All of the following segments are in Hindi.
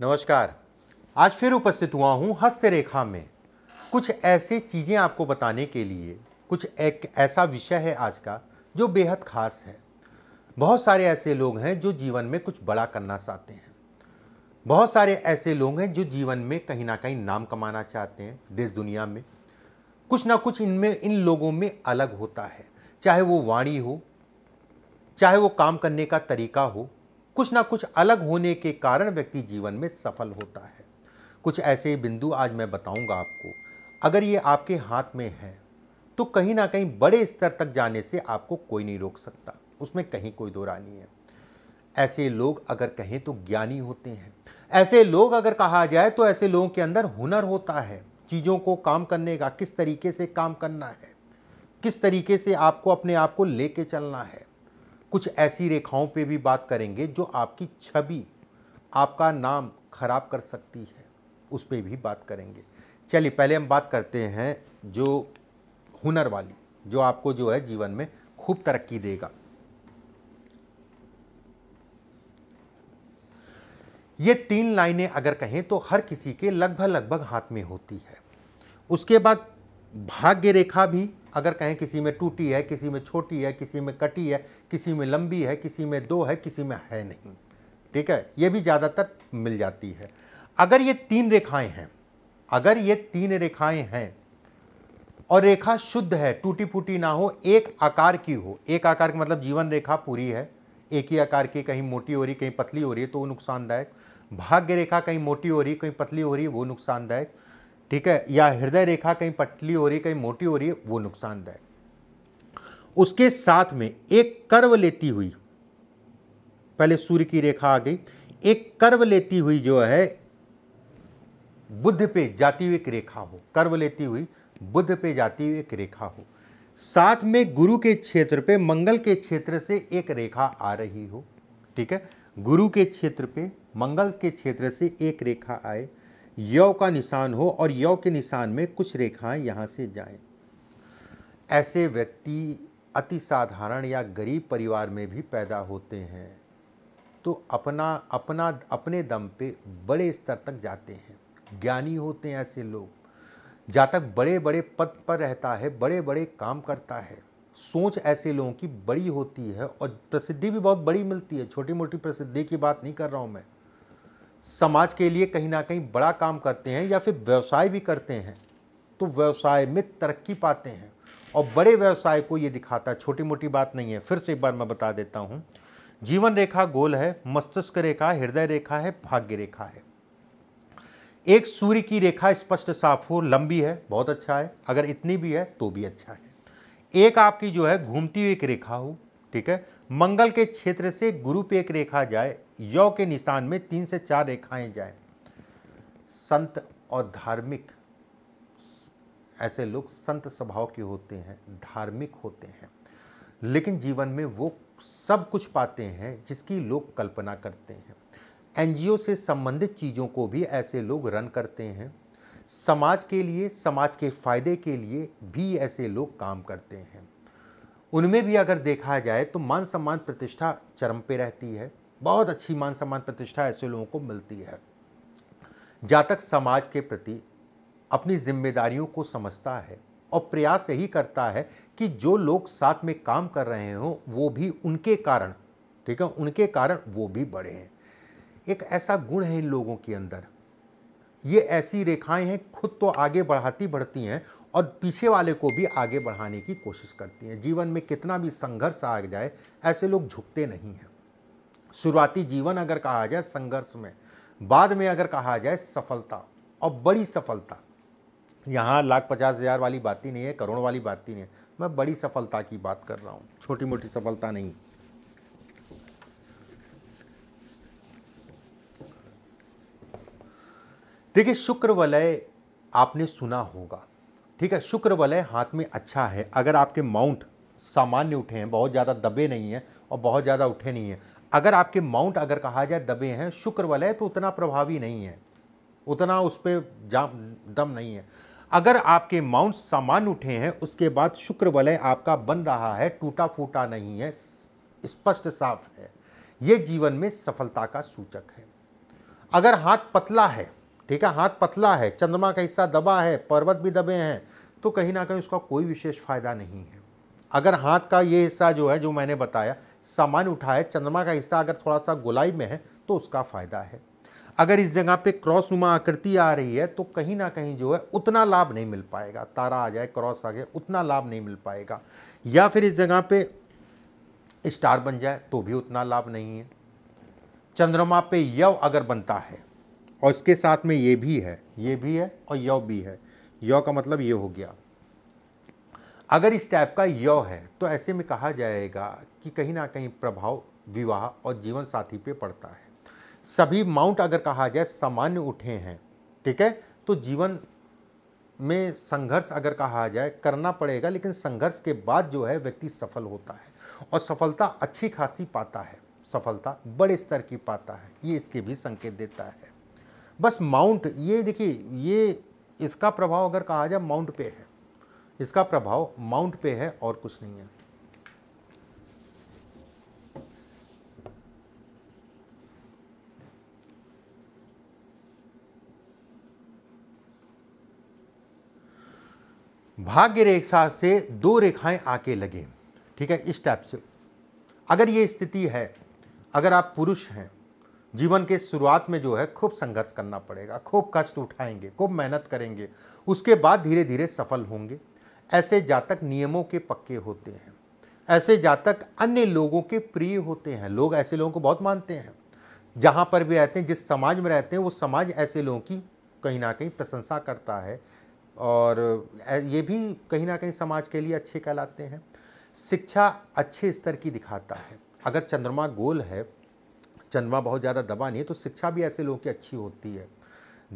नमस्कार आज फिर उपस्थित हुआ हूँ हस्तरेखा में कुछ ऐसे चीज़ें आपको बताने के लिए कुछ एक ऐसा विषय है आज का जो बेहद खास है बहुत सारे ऐसे लोग हैं जो जीवन में कुछ बड़ा करना चाहते हैं बहुत सारे ऐसे लोग हैं जो जीवन में कहीं ना कहीं नाम कमाना चाहते हैं देश दुनिया में कुछ ना कुछ इनमें इन लोगों में अलग होता है चाहे वो वाणी हो चाहे वो काम करने का तरीका हो कुछ ना कुछ अलग होने के कारण व्यक्ति जीवन में सफल होता है कुछ ऐसे बिंदु आज मैं बताऊंगा आपको अगर ये आपके हाथ में है तो कहीं ना कहीं बड़े स्तर तक जाने से आपको कोई नहीं रोक सकता उसमें कहीं कोई दो नहीं है ऐसे लोग अगर कहें तो ज्ञानी होते हैं ऐसे लोग अगर कहा जाए तो ऐसे लोगों के अंदर हुनर होता है चीज़ों को काम करने का किस तरीके से काम करना है किस तरीके से आपको अपने आप को लेके चलना है कुछ ऐसी रेखाओं पे भी बात करेंगे जो आपकी छवि आपका नाम खराब कर सकती है उस पर भी बात करेंगे चलिए पहले हम बात करते हैं जो हुनर वाली जो आपको जो है जीवन में खूब तरक्की देगा ये तीन लाइनें अगर कहें तो हर किसी के लगभग लगभग हाथ में होती है उसके बाद भाग्य रेखा भी अगर कहें किसी में टूटी है किसी में छोटी है किसी में कटी है किसी में लंबी है किसी में दो है किसी में है नहीं ठीक है ये भी ज़्यादातर मिल जाती है अगर ये तीन रेखाएं हैं अगर ये तीन रेखाएं हैं और रेखा शुद्ध है टूटी फूटी ना हो एक आकार की हो एक आकार का मतलब जीवन रेखा पूरी है एक ही आकार की कहीं मोटी हो रही कहीं पतली हो रही है तो वो नुकसानदायक भाग्य रेखा कहीं मोटी हो रही कहीं पतली हो रही वो नुकसानदायक ठीक है या हृदय रेखा कहीं पतली हो रही है कहीं मोटी हो रही है वो नुकसानदायक उसके साथ में एक कर्व लेती हुई पहले सूर्य की रेखा आ गई एक कर्व लेती हुई जो है बुद्ध पे जाती हुई एक रेखा हो कर्व लेती हुई बुद्ध पे जाती हुई एक रेखा हो साथ में गुरु के क्षेत्र पे मंगल के क्षेत्र से एक रेखा आ रही हो ठीक है गुरु के क्षेत्र पे मंगल के क्षेत्र से एक रेखा आए यौ का निशान हो और यौ के निशान में कुछ रेखाएं यहाँ से जाएं। ऐसे व्यक्ति अति साधारण या गरीब परिवार में भी पैदा होते हैं तो अपना अपना अपने दम पे बड़े स्तर तक जाते हैं ज्ञानी होते हैं ऐसे लोग जातक बड़े बड़े पद पर रहता है बड़े बड़े काम करता है सोच ऐसे लोगों की बड़ी होती है और प्रसिद्धि भी बहुत बड़ी मिलती है छोटी मोटी प्रसिद्धि की बात नहीं कर रहा हूँ मैं समाज के लिए कहीं ना कहीं बड़ा काम करते हैं या फिर व्यवसाय भी करते हैं तो व्यवसाय में तरक्की पाते हैं और बड़े व्यवसाय को ये दिखाता है छोटी मोटी बात नहीं है फिर से एक बार मैं बता देता हूँ जीवन रेखा गोल है मस्तिष्क रेखा हृदय रेखा है भाग्य रेखा है एक सूर्य की रेखा स्पष्ट साफ हो लंबी है बहुत अच्छा है अगर इतनी भी है तो भी अच्छा है एक आपकी जो है घूमती हुई एक रेखा हो ठीक है मंगल के क्षेत्र से गुरु पे एक रेखा जाए यौ के निशान में तीन से चार रेखाएं जाए संत और धार्मिक ऐसे लोग संत स्वभाव के होते हैं धार्मिक होते हैं लेकिन जीवन में वो सब कुछ पाते हैं जिसकी लोग कल्पना करते हैं एनजीओ से संबंधित चीज़ों को भी ऐसे लोग रन करते हैं समाज के लिए समाज के फायदे के लिए भी ऐसे लोग काम करते हैं उनमें भी अगर देखा जाए तो मान सम्मान प्रतिष्ठा चरम पे रहती है बहुत अच्छी मान सम्मान प्रतिष्ठा ऐसे लोगों को मिलती है जातक समाज के प्रति अपनी जिम्मेदारियों को समझता है और प्रयास यही करता है कि जो लोग साथ में काम कर रहे हों वो भी उनके कारण ठीक है उनके कारण वो भी बढ़े हैं एक ऐसा गुण है इन लोगों के अंदर ये ऐसी रेखाएं हैं खुद तो आगे बढ़ाती बढ़ती हैं और पीछे वाले को भी आगे बढ़ाने की कोशिश करती हैं जीवन में कितना भी संघर्ष आ जाए ऐसे लोग झुकते नहीं हैं शुरुआती जीवन अगर कहा जाए संघर्ष में बाद में अगर कहा जाए सफलता और बड़ी सफलता यहाँ लाख पचास हज़ार वाली बात ही नहीं है करोड़ वाली बात ही नहीं है मैं बड़ी सफलता की बात कर रहा हूँ छोटी मोटी सफलता नहीं देखिए शुक्र वलय आपने सुना होगा ठीक है शुक्र वलय हाथ में अच्छा है अगर आपके माउंट सामान्य उठे हैं बहुत ज़्यादा दबे नहीं हैं और बहुत ज़्यादा उठे नहीं हैं अगर आपके माउंट अगर कहा जाए दबे हैं शुक्र वलय तो उतना प्रभावी नहीं है उतना उस पर जाम दम नहीं है अगर आपके माउंट सामान्य उठे हैं उसके बाद शुक्र वलय आपका बन रहा है टूटा फूटा नहीं है स्पष्ट साफ है ये जीवन में सफलता का सूचक है अगर हाथ पतला है ठीक है हाथ पतला है चंद्रमा का हिस्सा दबा है पर्वत भी दबे हैं तो कहीं ना कहीं उसका कोई विशेष फायदा नहीं है अगर हाथ का ये हिस्सा जो है जो मैंने बताया सामान्य उठाए चंद्रमा का हिस्सा अगर थोड़ा सा गोलाई में है तो उसका फायदा है अगर इस जगह पे क्रॉस नुमा आकृति आ रही है तो कहीं ना कहीं जो है उतना लाभ नहीं मिल पाएगा तारा आ जाए क्रॉस आ गया उतना लाभ नहीं मिल पाएगा या फिर इस जगह पे स्टार बन जाए तो भी उतना लाभ नहीं है चंद्रमा पे यव अगर बनता है और इसके साथ में ये भी है ये भी है और यौ भी है यौ का मतलब ये हो गया अगर इस टाइप का यौ है तो ऐसे में कहा जाएगा कि कहीं ना कहीं प्रभाव विवाह और जीवन साथी पे पड़ता है सभी माउंट अगर कहा जाए सामान्य उठे हैं ठीक है तो जीवन में संघर्ष अगर कहा जाए करना पड़ेगा लेकिन संघर्ष के बाद जो है व्यक्ति सफल होता है और सफलता अच्छी खासी पाता है सफलता बड़े स्तर की पाता है ये इसके भी संकेत देता है बस माउंट ये देखिए ये इसका प्रभाव अगर कहा जाए माउंट पे है इसका प्रभाव माउंट पे है और कुछ नहीं है भाग्य रेखा से दो रेखाएं आके लगे ठीक है इस टाइप से अगर ये स्थिति है अगर आप पुरुष हैं जीवन के शुरुआत में जो है खूब संघर्ष करना पड़ेगा खूब कष्ट उठाएंगे खूब मेहनत करेंगे उसके बाद धीरे धीरे सफल होंगे ऐसे जातक नियमों के पक्के होते हैं ऐसे जातक अन्य लोगों के प्रिय होते हैं लोग ऐसे लोगों को बहुत मानते हैं जहाँ पर भी रहते हैं जिस समाज में रहते हैं वो समाज ऐसे लोगों की कहीं ना कहीं प्रशंसा करता है और ये भी कहीं ना कहीं समाज के लिए अच्छे कहलाते हैं शिक्षा अच्छे स्तर की दिखाता है अगर चंद्रमा गोल है चंदवा बहुत ज़्यादा दबा नहीं है तो शिक्षा भी ऐसे लोगों की अच्छी होती है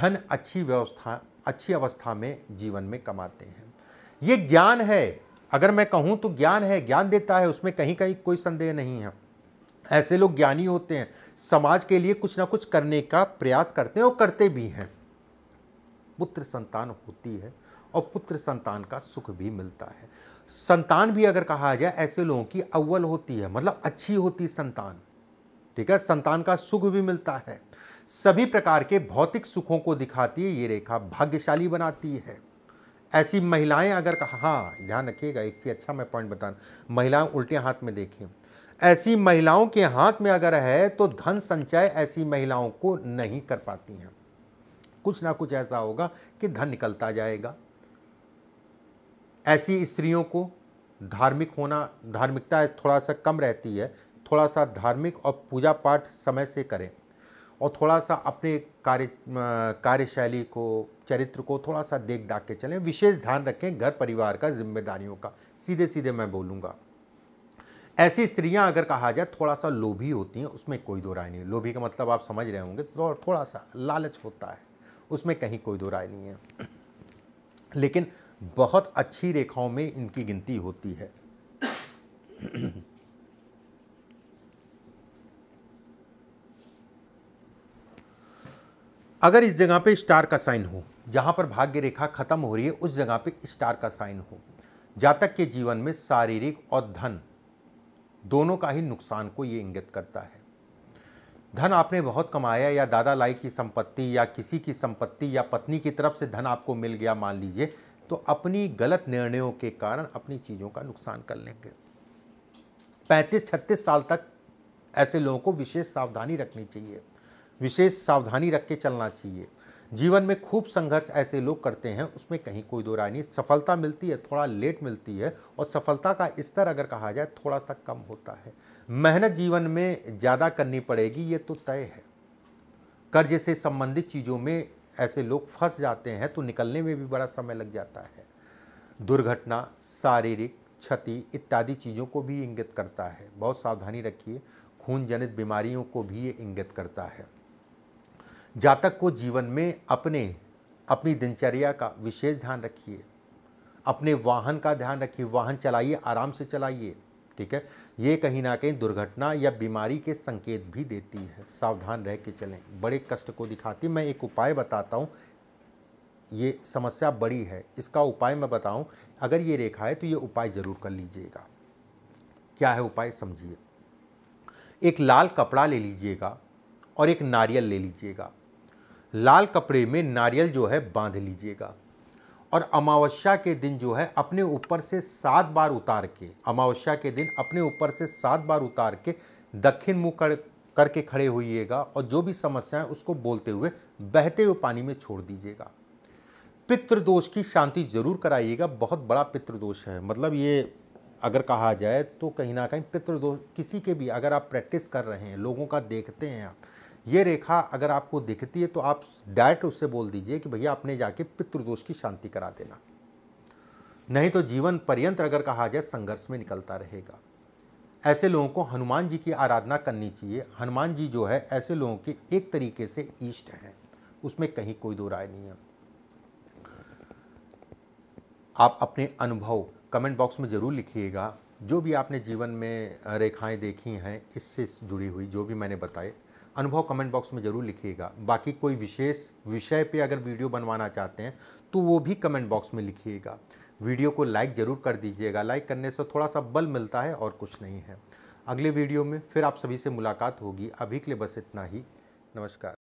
धन अच्छी व्यवस्था अच्छी अवस्था में जीवन में कमाते हैं ये ज्ञान है अगर मैं कहूँ तो ज्ञान है ज्ञान देता है उसमें कहीं कहीं कोई संदेह नहीं है ऐसे लोग ज्ञानी होते हैं समाज के लिए कुछ ना कुछ करने का प्रयास करते हैं और करते भी हैं पुत्र संतान होती है और पुत्र संतान का सुख भी मिलता है संतान भी अगर कहा जाए ऐसे लोगों की अव्वल होती है मतलब अच्छी होती संतान ठीक है संतान का सुख भी मिलता है सभी प्रकार के भौतिक सुखों को दिखाती है ये रेखा भाग्यशाली बनाती है ऐसी महिलाएं अगर हाँ ध्यान रखिएगा एक चीज़ अच्छा मैं पॉइंट बता महिलाएं उल्टे हाथ में देखें ऐसी महिलाओं के हाथ में अगर है तो धन संचय ऐसी महिलाओं को नहीं कर पाती हैं कुछ ना कुछ ऐसा होगा कि धन निकलता जाएगा ऐसी स्त्रियों को धार्मिक होना धार्मिकता थोड़ा सा कम रहती है थोड़ा सा धार्मिक और पूजा पाठ समय से करें और थोड़ा सा अपने कार्य कार्यशैली को चरित्र को थोड़ा सा देख दाख के चलें विशेष ध्यान रखें घर परिवार का जिम्मेदारियों का सीधे सीधे मैं बोलूँगा ऐसी स्त्रियां अगर कहा जाए थोड़ा सा लोभी होती हैं उसमें कोई दो राय नहीं लोभी का मतलब आप समझ रहे होंगे तो थोड़ा सा लालच होता है उसमें कहीं कोई दो राय नहीं है लेकिन बहुत अच्छी रेखाओं में इनकी गिनती होती है अगर इस जगह पे स्टार का साइन हो जहाँ पर भाग्य रेखा खत्म हो रही है उस जगह पे स्टार का साइन हो जातक के जीवन में शारीरिक और धन दोनों का ही नुकसान को ये इंगित करता है धन आपने बहुत कमाया या दादा लाई की संपत्ति या किसी की संपत्ति या पत्नी की तरफ से धन आपको मिल गया मान लीजिए तो अपनी गलत निर्णयों के कारण अपनी चीज़ों का नुकसान कर लेंगे पैंतीस छत्तीस साल तक ऐसे लोगों को विशेष सावधानी रखनी चाहिए विशेष सावधानी रख के चलना चाहिए जीवन में खूब संघर्ष ऐसे लोग करते हैं उसमें कहीं कोई दो राय नहीं सफलता मिलती है थोड़ा लेट मिलती है और सफलता का स्तर अगर कहा जाए थोड़ा सा कम होता है मेहनत जीवन में ज़्यादा करनी पड़ेगी ये तो तय है कर्ज से संबंधित चीज़ों में ऐसे लोग फंस जाते हैं तो निकलने में भी बड़ा समय लग जाता है दुर्घटना शारीरिक क्षति इत्यादि चीज़ों को भी इंगित करता है बहुत सावधानी रखिए खून जनित बीमारियों को भी ये इंगित करता है जातक को जीवन में अपने अपनी दिनचर्या का विशेष ध्यान रखिए अपने वाहन का ध्यान रखिए वाहन चलाइए आराम से चलाइए ठीक है ये कहीं ना कहीं दुर्घटना या बीमारी के संकेत भी देती है सावधान रह के चलें बड़े कष्ट को दिखाती मैं एक उपाय बताता हूँ ये समस्या बड़ी है इसका उपाय मैं बताऊं अगर ये रेखा है तो ये उपाय ज़रूर कर लीजिएगा क्या है उपाय समझिए एक लाल कपड़ा ले लीजिएगा और एक नारियल ले लीजिएगा लाल कपड़े में नारियल जो है बांध लीजिएगा और अमावस्या के दिन जो है अपने ऊपर से सात बार उतार के अमावस्या के दिन अपने ऊपर से सात बार उतार के दक्षिण मुँह कर करके खड़े होइएगा और जो भी समस्या है उसको बोलते हुए बहते हुए पानी में छोड़ दीजिएगा पितृदोष की शांति जरूर कराइएगा बहुत बड़ा पितृदोष है मतलब ये अगर कहा जाए तो कहीं ना कहीं पितृदोष किसी के भी अगर आप प्रैक्टिस कर रहे हैं लोगों का देखते हैं आप ये रेखा अगर आपको दिखती है तो आप डायरेक्ट उससे बोल दीजिए कि भैया आपने जाके पितृदोष की शांति करा देना नहीं तो जीवन पर्यंत अगर कहा जाए संघर्ष में निकलता रहेगा ऐसे लोगों को हनुमान जी की आराधना करनी चाहिए हनुमान जी जो है ऐसे लोगों के एक तरीके से ईष्ट हैं उसमें कहीं कोई दो राय नहीं है आप अपने अनुभव कमेंट बॉक्स में ज़रूर लिखिएगा जो भी आपने जीवन में रेखाएं देखी हैं इससे जुड़ी हुई जो भी मैंने बताए अनुभव कमेंट बॉक्स में ज़रूर लिखिएगा बाकी कोई विशेष विषय पे अगर वीडियो बनवाना चाहते हैं तो वो भी कमेंट बॉक्स में लिखिएगा वीडियो को लाइक ज़रूर कर दीजिएगा लाइक करने से थोड़ा सा बल मिलता है और कुछ नहीं है अगले वीडियो में फिर आप सभी से मुलाकात होगी अभी के लिए बस इतना ही नमस्कार